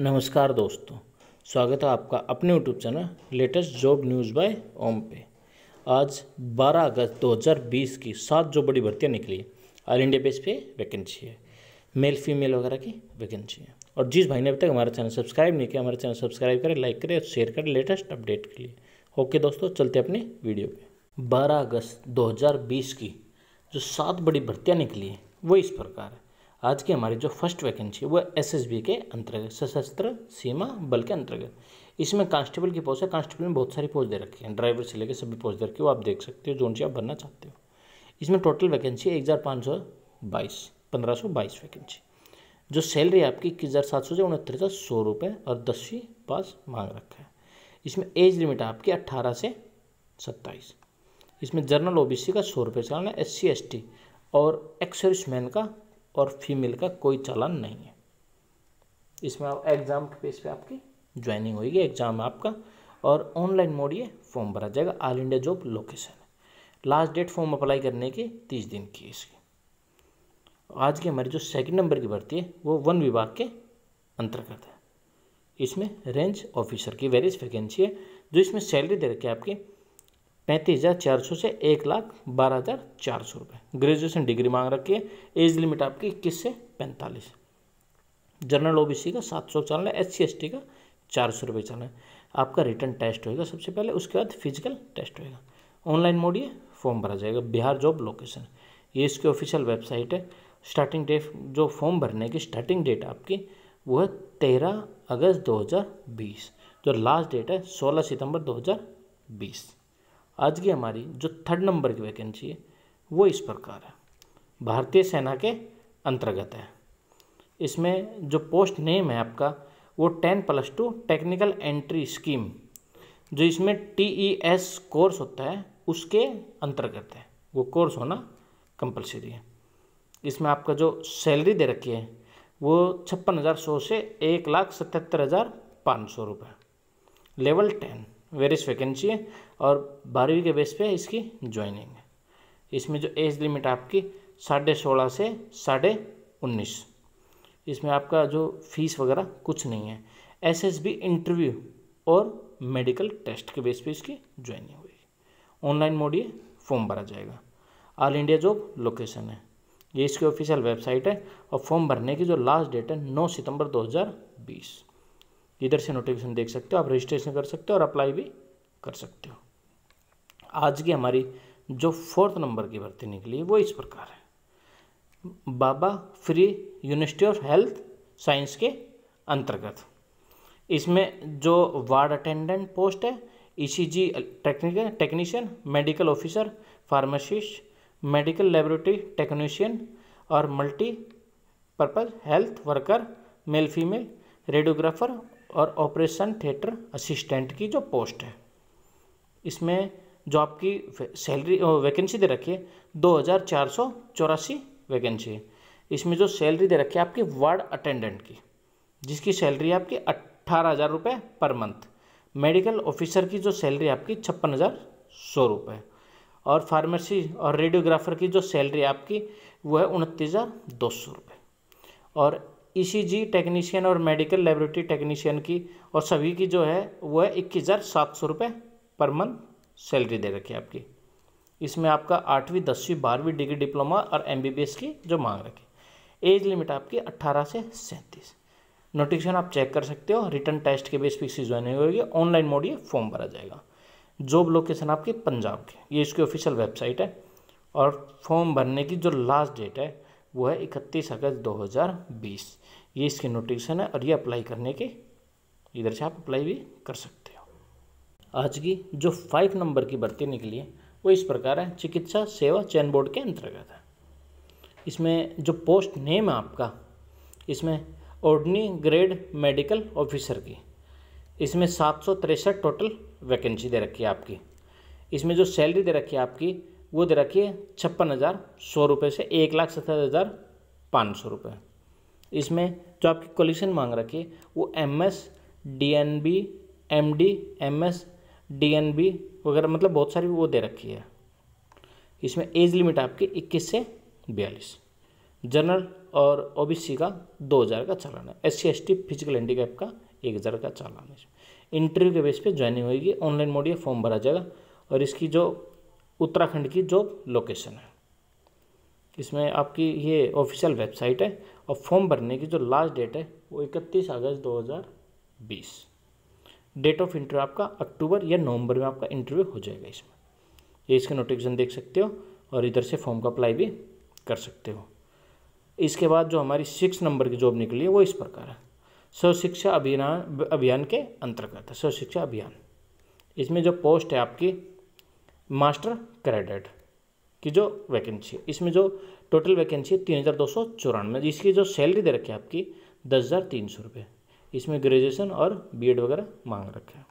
नमस्कार दोस्तों स्वागत है आपका अपने YouTube channel latest job news by Om पे आज 12 अगस्त 2020 की सात जो बड़ी भर्तियाँ निकली ऑल इंडिया बेस पे वैकेंसी है मेल फीमेल वगैरह की वैकेंसी है और जिस भाई ने अभी तक हमारा चैनल सब्सक्राइब नहीं किया हमारा चैनल सब्सक्राइब करें लाइक करें और शेयर करें लेटेस्ट अपडेट के लिए ओके दोस्तों चलते अपने वीडियो पर बारह अगस्त दो की जो सात बड़ी भर्तियाँ निकली है वो इस प्रकार है आज की हमारी जो फर्स्ट वैकेंसी है वो एस के अंतर्गत सशस्त्र सीमा बल के अंतर्गत इसमें कांस्टेबल की पोस्ट है कांस्टेबल में बहुत सारी पोस्ट दे रखी है ड्राइवर से लेकर सभी पोस्ट दे रखी है वो आप देख सकते हो जो से आप भरना चाहते हो इसमें टोटल वैकेंसी है एक हज़ार पाँच सौ बाईस पंद्रह सौ बाईस वैकेंसी जो सैलरी आपकी इक्कीस हज़ार सात सौ से उनहत्तर हज़ार सौ रुपये और दसवीं पास मांग रखा है इसमें एज लिमिट आपकी अट्ठारह से सत्ताईस इसमें जनरल ओबीसी का सौ रुपये चलाना है एस सी एस टी और मैन का और फीमेल का कोई चलन नहीं है इसमें आप एग्ज़ाम के पेज पे आपकी ज्वाइनिंग होगी एग्ज़ाम आपका और ऑनलाइन मोड ये फॉर्म भरा जाएगा all India job location last date form apply करने की तीस दिन की इसकी आज की हमारी जो सेकंड नंबर की भर्ती है वो वन विभाग के अंतर्गत है इसमें रेंज ऑफिसर की वेरियस वैकेंसी है जो इसमें सैलरी दे रखी है आपकी पैंतीस हज़ार चार सौ से एक लाख बारह हज़ार चार सौ रुपये ग्रेजुएशन डिग्री मांग रखी है एज लिमिट आपकी इक्कीस से पैंतालीस जनरल ओबीसी का सात सौ चल रहा है एस सी एस टी का चार सौ रुपये चल रहा है आपका रिटर्न टेस्ट होएगा सबसे पहले उसके बाद फिजिकल टेस्ट होएगा ऑनलाइन मोड ये फॉर्म भरा जाएगा बिहार जॉब लोकेशन ये इसकी ऑफिशियल वेबसाइट है स्टार्टिंग डेट जो फॉर्म भरने की स्टार्टिंग डेट आपकी वो है तेरह अगस्त बीस जो लास्ट डेट है सोलह सितंबर बीस आज की हमारी जो थर्ड नंबर की वैकेंसी है वो इस प्रकार है भारतीय सेना के अंतर्गत है इसमें जो पोस्ट नेम है आपका वो ten plus two technical entry scheme जो इसमें टी ई एस कोर्स होता है उसके अंतर्गत है वो कोर्स होना कंपलसरी है इसमें आपका जो सैलरी दे रखी है वो छप्पन हज़ार सौ से एक लाख सतहत्तर हज़ार पाँच सौ रुपये लेवल टेन वेरिस वैकेंसी है और बारहवीं के बेस पे इसकी ज्वाइनिंग है इसमें जो एज लिमिट आपकी साढ़े सोलह से साढ़े उन्नीस इसमें आपका जो फीस वगैरह कुछ नहीं है एसएसबी इंटरव्यू और मेडिकल टेस्ट के बेस पे इसकी ज्वाइनिंग होगी ऑनलाइन मोड ये फॉर्म भरा जाएगा ऑल इंडिया जॉब लोकेशन है ये इसकी ऑफिशियल वेबसाइट है और फॉर्म भरने की जो लास्ट डेट है नौ सितंबर बीस इधर से नोटिफिकेशन देख सकते हो आप रजिस्ट्रेशन कर सकते हो और अप्लाई भी कर सकते हो आज की हमारी जो फोर्थ नंबर की भर्ती निकली वो इस प्रकार है Baba Farid university of health science के अंतर्गत इसमें जो वार्ड अटेंडेंट पोस्ट है ECG technical technician medical officer pharmacist medical laboratory technician और multi purpose health worker male female radiographer और ऑपरेशन थिएटर असिस्टेंट की जो पोस्ट है इसमें जो आपकी सैलरी वैकेंसी दे रखी है दो हज़ार चार सौ चौरासी वैकेंसी है इसमें जो सैलरी दे रखी है आपकी वार्ड अटेंडेंट की जिसकी सैलरी आपकी अट्ठारह हज़ार रुपये पर मंथ मेडिकल ऑफिसर की जो सैलरी आपकी छप्पन हज़ार सौ रुपये और फार्मेसी और रेडियोग्राफर की जो सैलरी आपकी वो है उनतीस हज़ार दो सौ रुपये और ईसीजी e टेक्नीशियन और मेडिकल लेबोरेटरी टेक्नीशियन की और सभी की जो है वो है इक्कीस हज़ार सात सौ रुपये पर मंथ सैलरी दे रखी है आपकी इसमें आपका आठवीं दसवीं बारहवीं डिग्री डिप्लोमा और एमबीबीएस की जो मांग रखी एज लिमिट आपकी अट्ठारह से सैंतीस नोटिफिकेशन आप चेक कर सकते हो रिटर्न टेस्ट के बेस पर इसी ज्वाइनिंग होगी ऑनलाइन मोड ये फॉर्म भरा जाएगा जॉब लोकेशन आपकी पंजाब की ये इसकी ऑफिशियल वेबसाइट है और फॉर्म भरने की जो लास्ट डेट है वो है इकतीस अगस्त 2020 ये इसकी नोटिफिकेशन है और ये अप्लाई करने के इधर से आप अप्लाई भी कर सकते हो आज की जो फाइव नंबर की भर्ती निकली है वो इस प्रकार है चिकित्सा सेवा चयन बोर्ड के अंतर्गत है इसमें जो पोस्ट नेम है आपका इसमें ऑर्डनी ग्रेड मेडिकल ऑफिसर की इसमें सात सौ तिरसठ टोटल वैकेंसी दे रखी है आपकी इसमें जो सैलरी दे रखी है आपकी वो दे रखी है छप्पन हज़ार सौ रुपये से एक लाख सत्तर हज़ार पाँच सौ रुपये इसमें जो आपकी कॉलिशन मांग रखी है वो M S D N B M D M S D N B वगैरह मतलब बहुत सारी वो दे रखी है इसमें एज लिमिट आपकी इक्कीस से बयालीस जनरल और सी का दो हज़ार का चालान है S C S T physical handicap का एक हज़ार का चालान है इंटरव्यू के बेस पे ज्वाइनिंग होगी ऑनलाइन मोड ये फॉर्म भरा जाएगा और इसकी जो उत्तराखंड की जॉब लोकेशन है इसमें आपकी ये ऑफिशियल वेबसाइट है और फॉर्म भरने की जो लास्ट डेट है वो इकतीस अगस्त 2020 डेट ऑफ इंटरव्यू आपका अक्टूबर या नवंबर में आपका इंटरव्यू हो जाएगा इसमें ये इसके नोटिफिकेशन देख सकते हो और इधर से फॉर्म का अप्लाई भी कर सकते हो इसके बाद जो हमारी सिक्स नंबर की जॉब निकली है वो इस प्रकार है स्वशिक्षा अभियान अभियान के अंतर्गत है स्वशिक्षा अभियान इसमें जो पोस्ट है आपकी मास्टर क्रेडिट की जो वैकेंसी है इसमें जो टोटल वैकेंसी है तीन हज़ार दो सौ चौरानवे इसकी जो सैलरी दे रखी है आपकी दस हज़ार तीन सौ रुपये इसमें ग्रेजुएशन और एड वगैरह मांग रखे हैं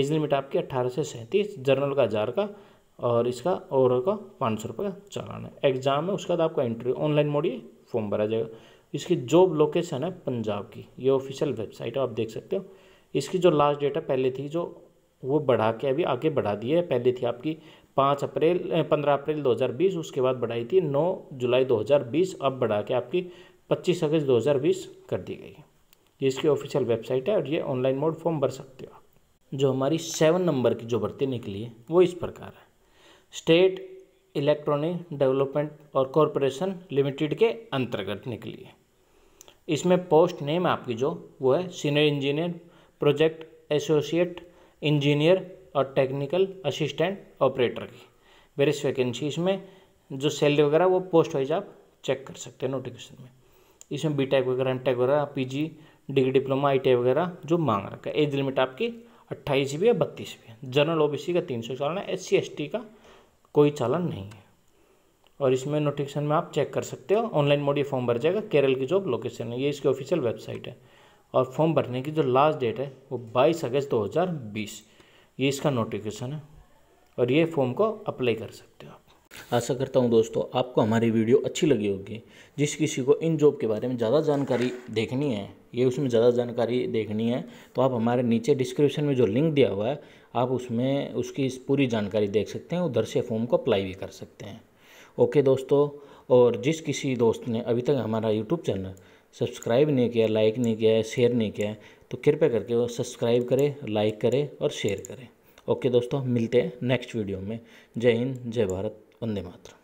एज लिमिट आपकी अट्ठारह से सैंतीस जर्नल का हज़ार का और इसका ओवरऑल का पाँच सौ रुपये का चालान है एग्जाम है उसके बाद आपका इंटरव्यू ऑनलाइन मोड़िए फॉर्म भरा जाएगा इसकी जॉब लोकेशन है पंजाब की ये ऑफिशियल वेबसाइट है आप देख सकते हो इसकी जो लास्ट डेट है पहले थी जो वो बढ़ा के अभी आगे बढ़ा दिए पहले थी आपकी पाँच अप्रैल पंद्रह अप्रैल 2020 उसके बाद बढ़ाई थी नौ जुलाई 2020 अब बढ़ा के आपकी पच्चीस अगस्त 2020 कर दी गई है ये इसकी ऑफिशियल वेबसाइट है और ये ऑनलाइन मोड फॉर्म भर सकते हो आप जो हमारी सेवन नंबर की जो भर्ती निकली है वो इस प्रकार है स्टेट इलेक्ट्रॉनिक डेवलपमेंट और कॉरपोरेशन लिमिटेड के अंतर्गत निकली है इसमें पोस्ट नेम आपकी जो वो है senior engineer project associate engineer और टेक्निकल असिस्टेंट ऑपरेटर की वेरियस वैकेंसीज में जो सैलरी वगैरह वो पोस्ट वाइज आप चेक कर सकते हैं नोटिफिकेशन में इसमें बी टेक वगैरह एम टेक वगैरह P G degree diploma I T वगैरह जो मांग रखा है एज लिमिट आपकी अट्ठाईस भी या बत्तीस भी है जनरल ओ का तीन सौ चालन है एस सी एस टी का कोई चालन नहीं है और इसमें नोटिफिकेशन में आप चेक कर सकते हो ऑनलाइन मोडी फॉर्म भर जाएगा केरल की जॉब लोकेशन है ये इसकी ऑफिशियल वेबसाइट है और फॉर्म भरने की जो लास्ट डेट है वो 22 अगस्त 2020 ये इसका नोटिफिकेशन है और ये फॉर्म को अप्लाई कर सकते हो आप आशा करता हूँ दोस्तों आपको हमारी वीडियो अच्छी लगी होगी जिस किसी को इन जॉब के बारे में ज़्यादा जानकारी देखनी है ये उसमें ज़्यादा जानकारी देखनी है तो आप हमारे नीचे डिस्क्रिप्शन में जो लिंक दिया हुआ है आप उसमें उसकी पूरी जानकारी देख सकते हैं उधर से फॉर्म को अप्लाई भी कर सकते हैं ओके दोस्तों और जिस किसी दोस्त ने अभी तक हमारा यूट्यूब चैनल सब्सक्राइब नहीं किया लाइक नहीं किया है शेयर नहीं किया है तो कृपया करके वो सब्सक्राइब करें लाइक करें और शेयर करें ओके दोस्तों मिलते हैं नेक्स्ट वीडियो में जय हिंद जय भारत वंदे मातरम